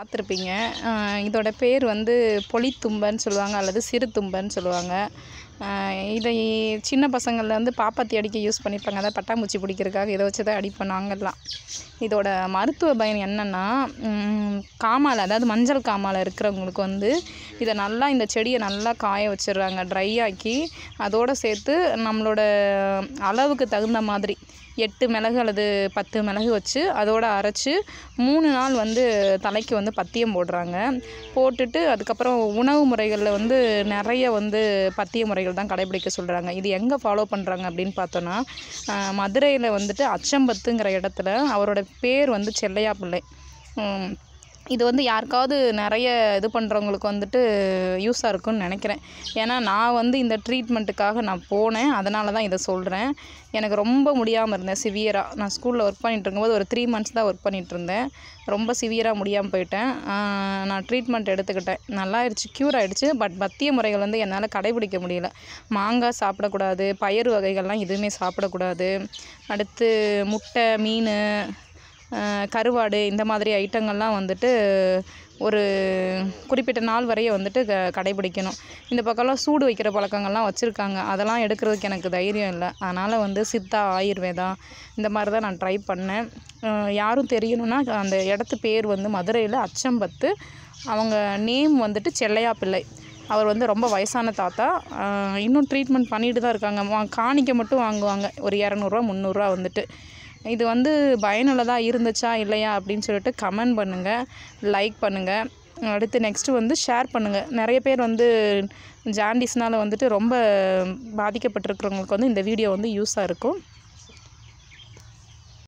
பார்த்துருப்பீங்க இதோட பேர் வந்து பொலித்தும்பன்னு சொல்லுவாங்க அல்லது சிறு தும்பன்னு சொல்லுவாங்க இதை சின்ன பசங்களில் வந்து பாப்பாத்தி அடிக்க யூஸ் பண்ணியிருப்பாங்க அதாவது பட்டாம்பூச்சி பிடிக்கிறதுக்காக இதை வச்சு தான் அடிப்போம் நாங்கள்லாம் இதோட மருத்துவ பயன் என்னென்னா காமாலை அதாவது மஞ்சள் காமாலை இருக்கிறவங்களுக்கு வந்து இதை நல்லா இந்த செடியை நல்லா காய வச்சிடுறாங்க ட்ரை ஆக்கி அதோடு சேர்த்து நம்மளோட அளவுக்கு தகுந்த மாதிரி எட்டு மிளகு அல்லது பத்து மிளகு வச்சு அதோட அரைச்சி மூணு நாள் வந்து தலைக்கு வந்து பத்தியம் போடுறாங்க போட்டுட்டு அதுக்கப்புறம் உணவு முறைகளில் வந்து நிறைய வந்து பத்திய முறைகள் தான் கடைபிடிக்க சொல்கிறாங்க இது எங்கே ஃபாலோ பண்ணுறாங்க அப்படின்னு பார்த்தோன்னா மதுரையில் வந்துட்டு அச்சம்பத்துங்கிற இடத்துல அவரோட பேர் வந்து செல்லையா பிள்ளை இது வந்து யாருக்காவது நிறைய இது பண்ணுறவங்களுக்கு வந்துட்டு யூஸாக இருக்கும்னு நினைக்கிறேன் ஏன்னா நான் வந்து இந்த ட்ரீட்மெண்ட்டுக்காக நான் போனேன் அதனால தான் இதை சொல்கிறேன் எனக்கு ரொம்ப முடியாமல் இருந்தேன் சிவியராக நான் ஸ்கூலில் ஒர்க் பண்ணிகிட்டு இருக்கும்போது ஒரு த்ரீ மந்த்ஸ் தான் ஒர்க் பண்ணிகிட்ருந்தேன் ரொம்ப சிவியராக முடியாமல் போயிட்டேன் நான் ட்ரீட்மெண்ட் எடுத்துக்கிட்டேன் நல்லாயிடுச்சு க்யூர் ஆகிடுச்சு பட் மத்திய முறைகள் வந்து என்னால் கடைபிடிக்க முடியல மாங்காய் சாப்பிடக்கூடாது பயிர் வகைகள்லாம் எதுவுமே சாப்பிடக்கூடாது அடுத்து முட்டை மீன் கருவாடு இந்த மாதிரி ஐட்டங்கள்லாம் வந்துட்டு ஒரு குறிப்பிட்ட நாள் வரைய வந்துட்டு க கடைபிடிக்கணும் இந்த பக்கம்லாம் சூடு வைக்கிற பழக்கங்கள்லாம் வச்சுருக்காங்க அதெல்லாம் எடுக்கிறதுக்கு எனக்கு தைரியம் இல்லை அதனால் வந்து சித்தா ஆயுர்வேதா இந்த மாதிரி தான் நான் ட்ரை பண்ணேன் யாரும் தெரியணும்னா அந்த இடத்து பேர் வந்து மதுரையில் அச்சம்பத்து அவங்க நேம் வந்துட்டு செல்லையா பிள்ளை அவர் வந்து ரொம்ப வயசான தாத்தா இன்னும் ட்ரீட்மெண்ட் பண்ணிட்டு தான் இருக்காங்க காணிக்க மட்டும் வாங்குவாங்க ஒரு இரநூறுவா முந்நூறுரூவா வந்துட்டு இது வந்து பயனுள்ளதாக இருந்துச்சா இல்லையா அப்படின்னு சொல்லிட்டு கமெண்ட் பண்ணுங்கள் லைக் பண்ணுங்கள் அடுத்து நெக்ஸ்ட்டு வந்து ஷேர் பண்ணுங்கள் நிறைய பேர் வந்து ஜாண்டிஸ்னால் வந்துட்டு ரொம்ப பாதிக்கப்பட்டிருக்கிறவங்களுக்கு வந்து இந்த வீடியோ வந்து யூஸாக இருக்கும்